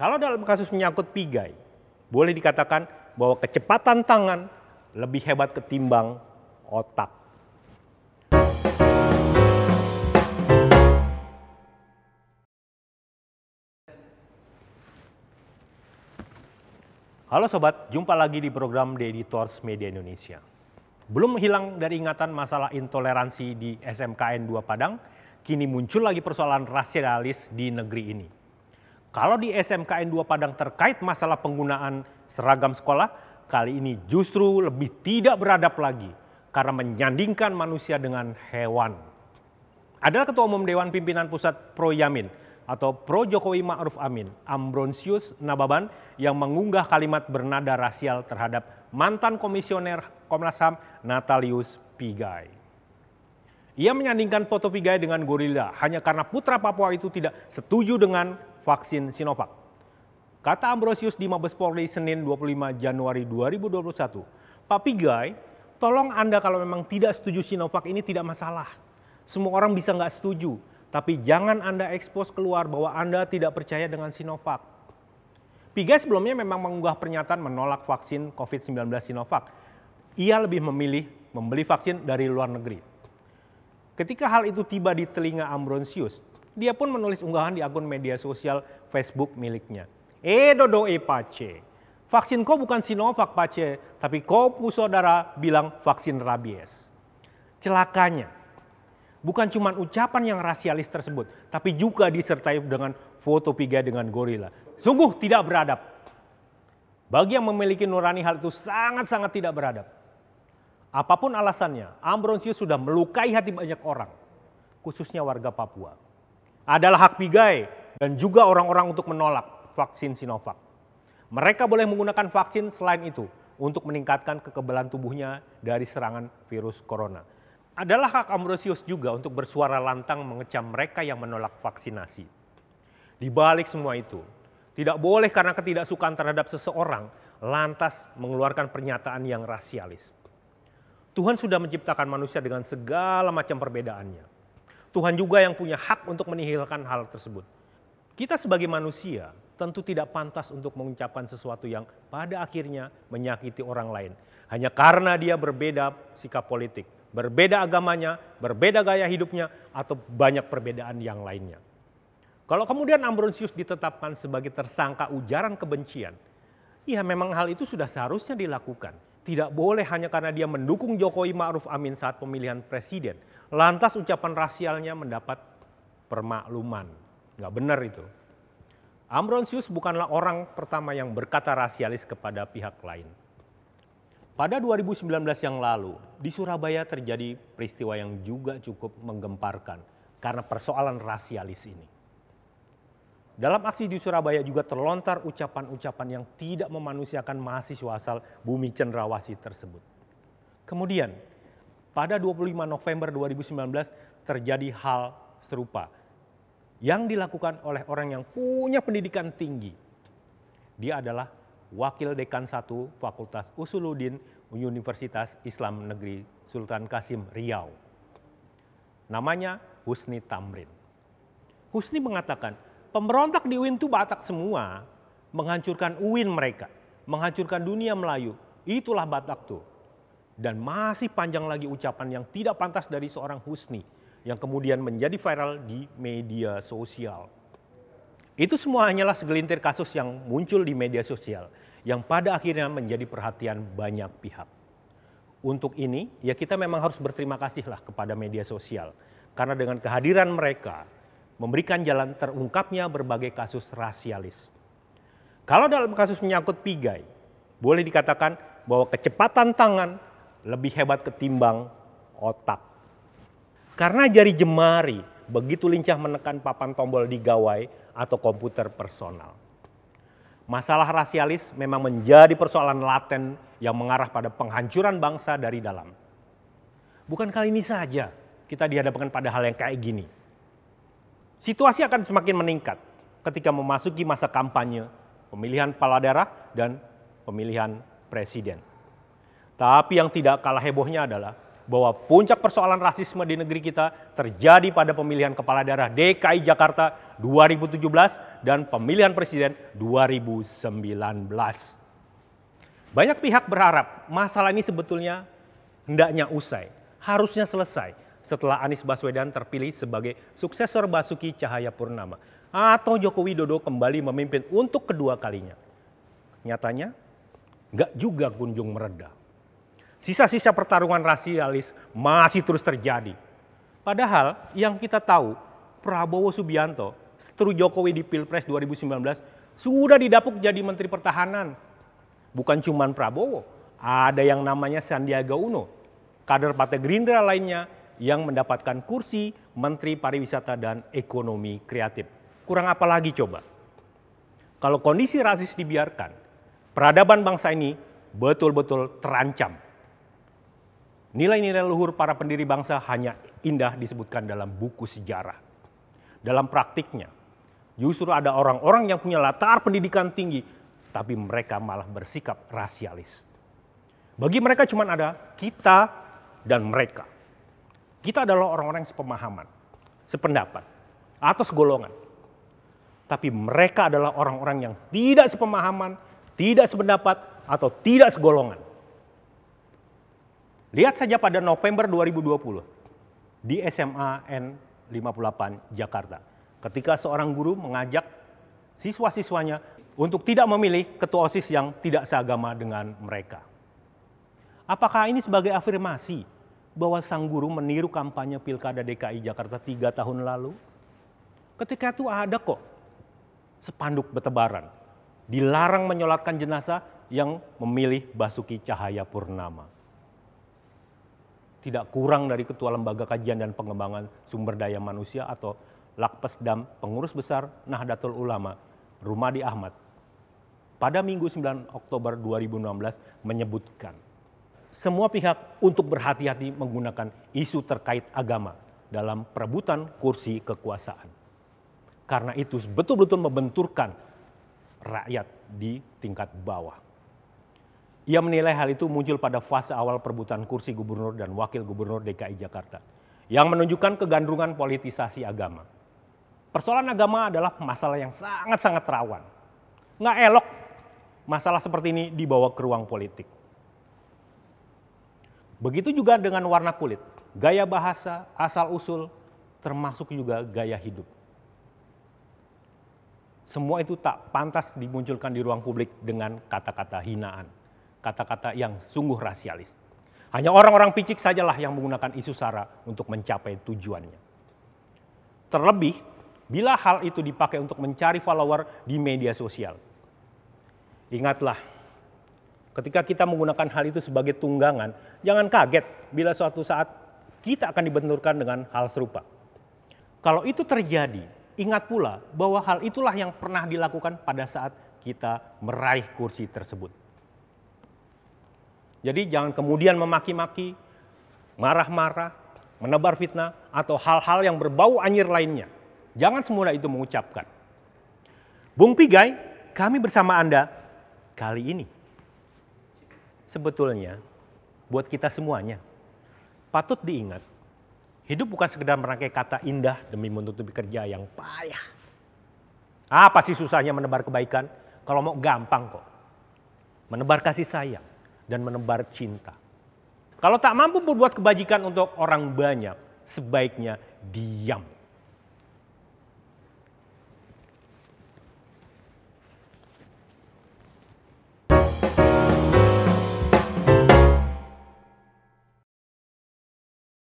Kalau dalam kasus menyangkut pigai, boleh dikatakan bahwa kecepatan tangan lebih hebat ketimbang otak. Halo sobat, jumpa lagi di program The Editors Media Indonesia. Belum hilang dari ingatan masalah intoleransi di SMKN 2 Padang, kini muncul lagi persoalan rasialis di negeri ini. Kalau di SMKN 2 Padang terkait masalah penggunaan seragam sekolah, kali ini justru lebih tidak beradab lagi karena menyandingkan manusia dengan hewan. Adalah Ketua Umum Dewan Pimpinan Pusat Pro Yamin atau Pro Jokowi Ma'ruf Amin, Ambronsius Nababan yang mengunggah kalimat bernada rasial terhadap mantan komisioner Komnas HAM Natalius Pigai. Ia menyandingkan foto Pigai dengan gorila hanya karena putra Papua itu tidak setuju dengan vaksin Sinovac. Kata Ambrosius di Mabes Polri Senin 25 Januari 2021, Guy, tolong Anda kalau memang tidak setuju Sinovac ini tidak masalah. Semua orang bisa nggak setuju, tapi jangan Anda ekspos keluar bahwa Anda tidak percaya dengan Sinovac. Pigai sebelumnya memang mengunggah pernyataan menolak vaksin COVID-19 Sinovac. Ia lebih memilih membeli vaksin dari luar negeri. Ketika hal itu tiba di telinga Ambrosius, dia pun menulis unggahan di akun media sosial Facebook miliknya. Eh dodo e pace. Vaksin kau bukan Sinovac pace, tapi kau saudara bilang vaksin rabies. Celakanya, bukan cuma ucapan yang rasialis tersebut, tapi juga disertai dengan foto piga dengan gorila. Sungguh tidak beradab. Bagi yang memiliki nurani hal itu sangat-sangat tidak beradab. Apapun alasannya, Ambrosius sudah melukai hati banyak orang, khususnya warga Papua adalah hak pigai dan juga orang-orang untuk menolak vaksin Sinovac. Mereka boleh menggunakan vaksin selain itu untuk meningkatkan kekebalan tubuhnya dari serangan virus corona. Adalah hak Ambrosius juga untuk bersuara lantang mengecam mereka yang menolak vaksinasi. Di balik semua itu, tidak boleh karena ketidaksukaan terhadap seseorang lantas mengeluarkan pernyataan yang rasialis. Tuhan sudah menciptakan manusia dengan segala macam perbedaannya. Tuhan juga yang punya hak untuk menihilkan hal tersebut. Kita sebagai manusia tentu tidak pantas untuk mengucapkan sesuatu yang pada akhirnya menyakiti orang lain. Hanya karena dia berbeda sikap politik, berbeda agamanya, berbeda gaya hidupnya, atau banyak perbedaan yang lainnya. Kalau kemudian Ambrosius ditetapkan sebagai tersangka ujaran kebencian, ya memang hal itu sudah seharusnya dilakukan. Tidak boleh hanya karena dia mendukung Jokowi Ma'ruf Amin saat pemilihan presiden. Lantas ucapan rasialnya mendapat permakluman. Gak benar itu. Ambronsius bukanlah orang pertama yang berkata rasialis kepada pihak lain. Pada 2019 yang lalu, di Surabaya terjadi peristiwa yang juga cukup menggemparkan karena persoalan rasialis ini. Dalam aksi di Surabaya juga terlontar ucapan-ucapan yang tidak memanusiakan mahasiswa asal bumi Cenderawasi tersebut. Kemudian, pada 25 November 2019 terjadi hal serupa yang dilakukan oleh orang yang punya pendidikan tinggi. Dia adalah Wakil Dekan 1 Fakultas Usuludin Universitas Islam Negeri Sultan Kasim Riau. Namanya Husni Tamrin. Husni mengatakan, Pemberontak di UIN itu Batak semua. Menghancurkan UIN mereka. Menghancurkan dunia Melayu. Itulah Batak tuh. Dan masih panjang lagi ucapan yang tidak pantas dari seorang Husni. Yang kemudian menjadi viral di media sosial. Itu semua hanyalah segelintir kasus yang muncul di media sosial. Yang pada akhirnya menjadi perhatian banyak pihak. Untuk ini, ya kita memang harus berterima kasihlah kepada media sosial. Karena dengan kehadiran mereka, memberikan jalan terungkapnya berbagai kasus rasialis. Kalau dalam kasus menyangkut pigai, boleh dikatakan bahwa kecepatan tangan lebih hebat ketimbang otak. Karena jari jemari begitu lincah menekan papan tombol di gawai atau komputer personal. Masalah rasialis memang menjadi persoalan laten yang mengarah pada penghancuran bangsa dari dalam. Bukan kali ini saja kita dihadapkan pada hal yang kayak gini. Situasi akan semakin meningkat ketika memasuki masa kampanye, pemilihan kepala daerah, dan pemilihan presiden. Tapi yang tidak kalah hebohnya adalah bahwa puncak persoalan rasisme di negeri kita terjadi pada pemilihan kepala daerah DKI Jakarta 2017 dan pemilihan presiden 2019. Banyak pihak berharap masalah ini sebetulnya hendaknya usai, harusnya selesai, setelah Anies Baswedan terpilih sebagai suksesor Basuki Cahaya Purnama atau Joko Widodo kembali memimpin untuk kedua kalinya. Nyatanya, nggak juga kunjung mereda. Sisa-sisa pertarungan rasialis masih terus terjadi. Padahal yang kita tahu, Prabowo Subianto, seteru Jokowi di Pilpres 2019, sudah didapuk jadi Menteri Pertahanan. Bukan cuma Prabowo, ada yang namanya Sandiaga Uno, kader Partai Gerindra lainnya yang mendapatkan kursi Menteri Pariwisata dan Ekonomi Kreatif. Kurang apa lagi coba? Kalau kondisi rasis dibiarkan, peradaban bangsa ini betul-betul terancam. Nilai-nilai luhur para pendiri bangsa hanya indah disebutkan dalam buku sejarah. Dalam praktiknya, justru ada orang-orang yang punya latar pendidikan tinggi, tapi mereka malah bersikap rasialis. Bagi mereka cuma ada kita dan mereka. Kita adalah orang-orang yang sepemahaman, sependapat, atau segolongan. Tapi mereka adalah orang-orang yang tidak sepemahaman, tidak sependapat, atau tidak segolongan. Lihat saja pada November 2020 di SMA N58 Jakarta. Ketika seorang guru mengajak siswa-siswanya untuk tidak memilih ketua OSIS yang tidak seagama dengan mereka. Apakah ini sebagai afirmasi bahwa sang guru meniru kampanye Pilkada DKI Jakarta tiga tahun lalu? Ketika itu ada kok sepanduk bertebaran. Dilarang menyolatkan jenazah yang memilih Basuki Cahaya Purnama. Tidak kurang dari Ketua Lembaga Kajian dan Pengembangan Sumber Daya Manusia atau Lakpesdam Pengurus Besar Nahdlatul Ulama, Rumadi Ahmad, pada Minggu 9 Oktober 2016 menyebutkan semua pihak untuk berhati-hati menggunakan isu terkait agama dalam perebutan kursi kekuasaan. Karena itu betul-betul membenturkan rakyat di tingkat bawah. Ia menilai hal itu muncul pada fase awal perebutan kursi gubernur dan wakil gubernur DKI Jakarta yang menunjukkan kegandrungan politisasi agama. Persoalan agama adalah masalah yang sangat-sangat rawan. Nggak elok masalah seperti ini dibawa ke ruang politik. Begitu juga dengan warna kulit, gaya bahasa, asal-usul, termasuk juga gaya hidup. Semua itu tak pantas dimunculkan di ruang publik dengan kata-kata hinaan, kata-kata yang sungguh rasialis. Hanya orang-orang picik sajalah yang menggunakan isu sara untuk mencapai tujuannya. Terlebih, bila hal itu dipakai untuk mencari follower di media sosial. Ingatlah, Ketika kita menggunakan hal itu sebagai tunggangan, jangan kaget bila suatu saat kita akan dibenturkan dengan hal serupa. Kalau itu terjadi, ingat pula bahwa hal itulah yang pernah dilakukan pada saat kita meraih kursi tersebut. Jadi jangan kemudian memaki-maki, marah-marah, menebar fitnah, atau hal-hal yang berbau anjir lainnya. Jangan semula itu mengucapkan. Bung Pigai, kami bersama Anda kali ini sebetulnya buat kita semuanya patut diingat hidup bukan sekedar merangkai kata indah demi menutupi kerja yang payah. Apa sih susahnya menebar kebaikan? Kalau mau gampang kok. Menebar kasih sayang dan menebar cinta. Kalau tak mampu berbuat kebajikan untuk orang banyak, sebaiknya diam.